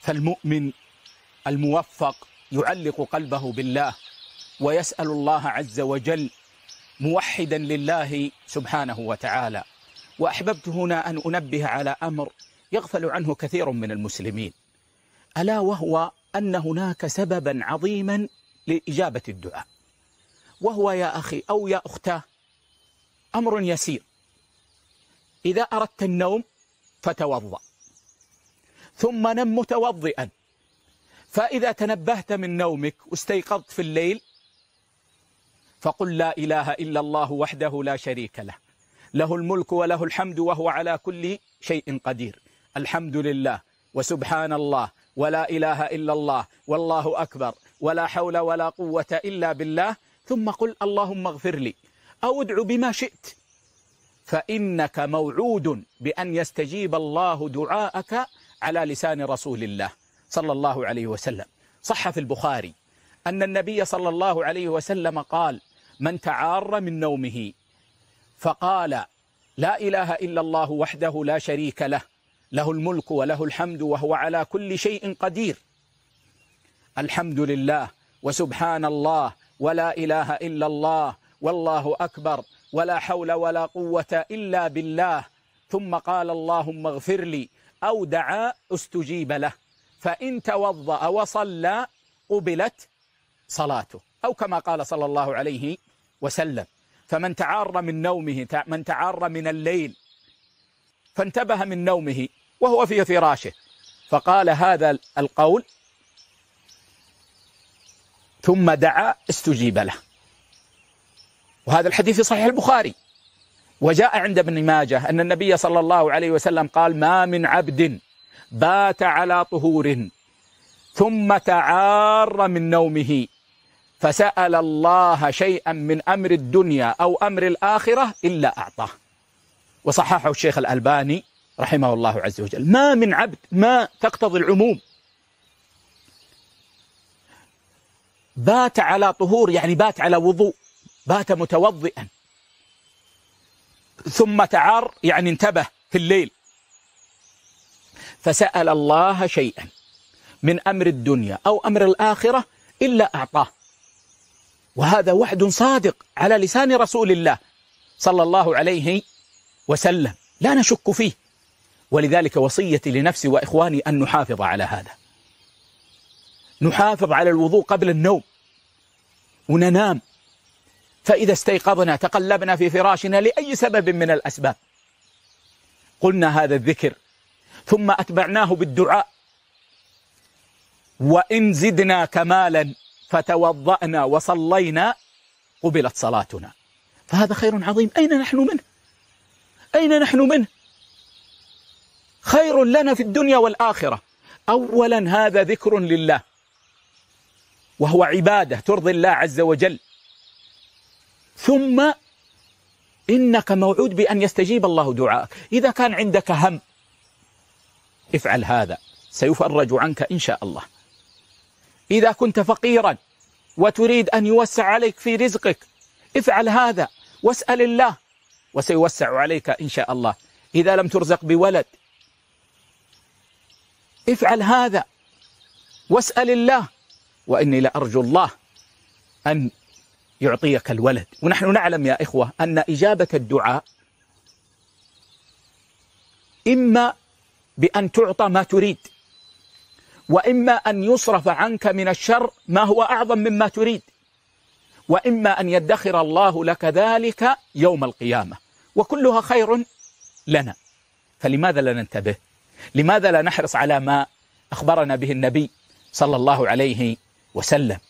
فالمؤمن الموفق يعلق قلبه بالله ويسأل الله عز وجل موحدا لله سبحانه وتعالى وأحببت هنا أن أنبه على أمر يغفل عنه كثير من المسلمين ألا وهو أن هناك سببا عظيما لإجابة الدعاء وهو يا أخي أو يا أختاه أمر يسير إذا أردت النوم فتوضأ ثم نم متوضئا فإذا تنبهت من نومك واستيقظت في الليل فقل لا إله إلا الله وحده لا شريك له له الملك وله الحمد وهو على كل شيء قدير الحمد لله وسبحان الله ولا إله إلا الله والله أكبر ولا حول ولا قوة إلا بالله ثم قل اللهم اغفر لي أو ادع بما شئت فإنك موعود بأن يستجيب الله دعاءك على لسان رسول الله صلى الله عليه وسلم صح في البخاري أن النبي صلى الله عليه وسلم قال من تعار من نومه فقال لا إله إلا الله وحده لا شريك له له الملك وله الحمد وهو على كل شيء قدير الحمد لله وسبحان الله ولا إله إلا الله والله أكبر ولا حول ولا قوة إلا بالله ثم قال اللهم اغفر لي أو دعا استجيب له فإن توضأ وصلى قبلت صلاته أو كما قال صلى الله عليه وسلم فمن تعار من نومه من تعار من الليل فانتبه من نومه وهو في فراشه فقال هذا القول ثم دعا استجيب له وهذا الحديث في صحيح البخاري وجاء عند ابن ماجه أن النبي صلى الله عليه وسلم قال ما من عبد بات على طهور ثم تعار من نومه فسأل الله شيئا من أمر الدنيا أو أمر الآخرة إلا أعطاه وصححه الشيخ الألباني رحمه الله عز وجل ما من عبد ما تقتضي العموم بات على طهور يعني بات على وضوء بات متوضئا ثم تعار يعني انتبه في الليل فسأل الله شيئا من أمر الدنيا أو أمر الآخرة إلا أعطاه وهذا وعد صادق على لسان رسول الله صلى الله عليه وسلم لا نشك فيه ولذلك وصيتي لنفسي وإخواني أن نحافظ على هذا نحافظ على الوضوء قبل النوم وننام فإذا استيقظنا تقلبنا في فراشنا لأي سبب من الأسباب قلنا هذا الذكر ثم أتبعناه بالدعاء وإن زدنا كمالا فتوضأنا وصلينا قبلت صلاتنا فهذا خير عظيم أين نحن منه أين نحن منه خير لنا في الدنيا والآخرة أولا هذا ذكر لله وهو عبادة ترضي الله عز وجل ثم إنك موعود بأن يستجيب الله دعاءك إذا كان عندك هم افعل هذا سيفرج عنك إن شاء الله إذا كنت فقيرا وتريد أن يوسع عليك في رزقك افعل هذا واسأل الله وسيوسع عليك إن شاء الله إذا لم ترزق بولد افعل هذا واسأل الله وإني لأرجو الله أن يعطيك الولد ونحن نعلم يا إخوة أن إجابة الدعاء إما بأن تعطى ما تريد وإما أن يصرف عنك من الشر ما هو أعظم مما تريد وإما أن يدخر الله لك ذلك يوم القيامة وكلها خير لنا فلماذا لا ننتبه لماذا لا نحرص على ما أخبرنا به النبي صلى الله عليه وسلم